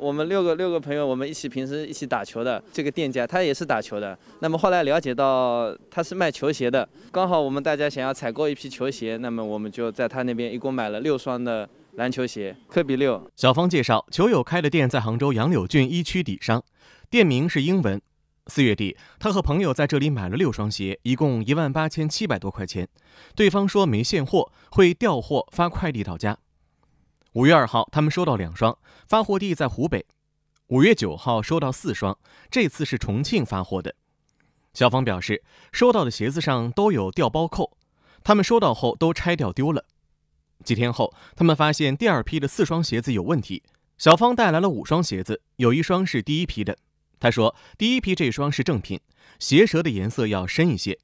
我们六个六个朋友，我们一起平时一起打球的这个店家，他也是打球的。那么后来了解到他是卖球鞋的，刚好我们大家想要采购一批球鞋，那么我们就在他那边一共买了六双的篮球鞋，科比六。小芳介绍，球友开的店在杭州杨柳郡一区底商，店名是英文。四月底，他和朋友在这里买了六双鞋，一共一万八千七百多块钱。对方说没现货，会调货发快递到家。五月二号，他们收到两双，发货地在湖北。五月九号收到四双，这次是重庆发货的。小芳表示，收到的鞋子上都有掉包扣，他们收到后都拆掉丢了。几天后，他们发现第二批的四双鞋子有问题。小芳带来了五双鞋子，有一双是第一批的。他说，第一批这双是正品，鞋舌的颜色要深一些，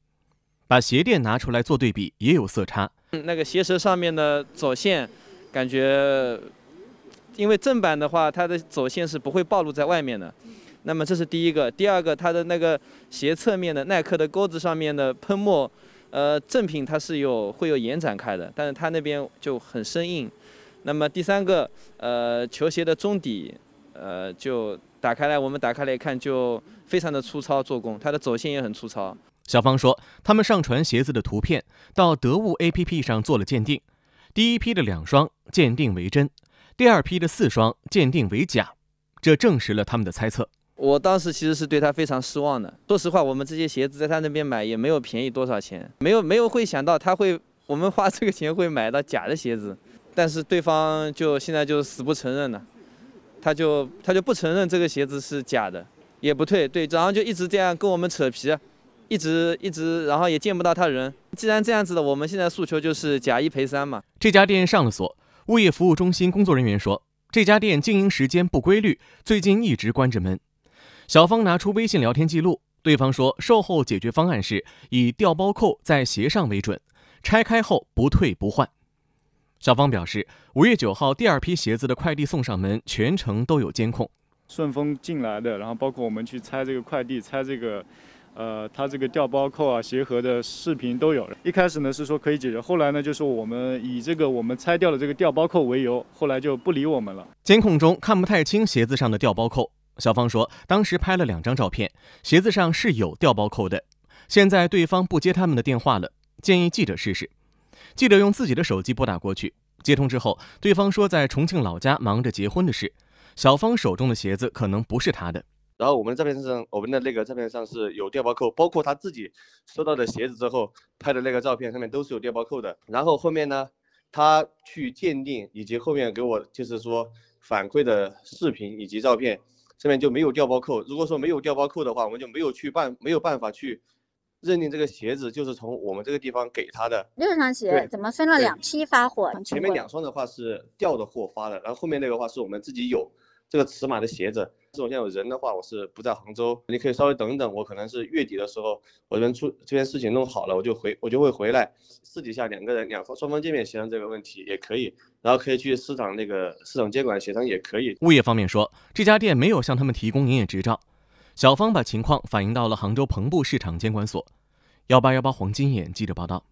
把鞋垫拿出来做对比，也有色差。那个鞋舌上面的走线。感觉，因为正版的话，它的走线是不会暴露在外面的。那么这是第一个，第二个，它的那个鞋侧面的耐克的钩子上面的喷墨，呃，正品它是有会有延展开的，但是它那边就很生硬。那么第三个，呃，球鞋的中底，呃，就打开来，我们打开来看就非常的粗糙，做工，它的走线也很粗糙。小芳说，他们上传鞋子的图片到得物 APP 上做了鉴定。第一批的两双鉴定为真，第二批的四双鉴定为假，这证实了他们的猜测。我当时其实是对他非常失望的。说实话，我们这些鞋子在他那边买也没有便宜多少钱，没有没有会想到他会我们花这个钱会买到假的鞋子。但是对方就现在就死不承认了，他就他就不承认这个鞋子是假的，也不退，对，然后就一直这样跟我们扯皮，一直一直，然后也见不到他人。既然这样子的，我们现在诉求就是假一赔三嘛。这家店上了锁，物业服务中心工作人员说，这家店经营时间不规律，最近一直关着门。小芳拿出微信聊天记录，对方说售后解决方案是以调包扣在鞋上为准，拆开后不退不换。小芳表示，五月九号第二批鞋子的快递送上门，全程都有监控。顺丰进来的，然后包括我们去拆这个快递，拆这个。呃，他这个掉包扣啊，鞋盒的视频都有。一开始呢是说可以解决，后来呢就是我们以这个我们拆掉了这个掉包扣为由，后来就不理我们了。监控中看不太清鞋子上的掉包扣。小芳说，当时拍了两张照片，鞋子上是有掉包扣的。现在对方不接他们的电话了，建议记者试试。记者用自己的手机拨打过去，接通之后，对方说在重庆老家忙着结婚的事，小芳手中的鞋子可能不是他的。然后我们这边是我们的那个照片上是有掉包扣，包括他自己收到的鞋子之后拍的那个照片上面都是有掉包扣的。然后后面呢，他去鉴定以及后面给我就是说反馈的视频以及照片上面就没有掉包扣。如果说没有掉包扣的话，我们就没有去办没有办法去认定这个鞋子就是从我们这个地方给他的。六双鞋怎么分了两批发货？前面两双的话是掉的货发的，然后后面那个话是我们自己有。这个尺码的鞋子，这种现在有人的话，我是不在杭州，你可以稍微等等，我可能是月底的时候，我这边出这边事情弄好了，我就回，我就会回来，私底下两个人两方双方见面协商这个问题也可以，然后可以去市场那个市场监管协商也可以。物业方面说，这家店没有向他们提供营业执照，小方把情况反映到了杭州彭埠市场监管所。幺八幺八黄金眼记者报道。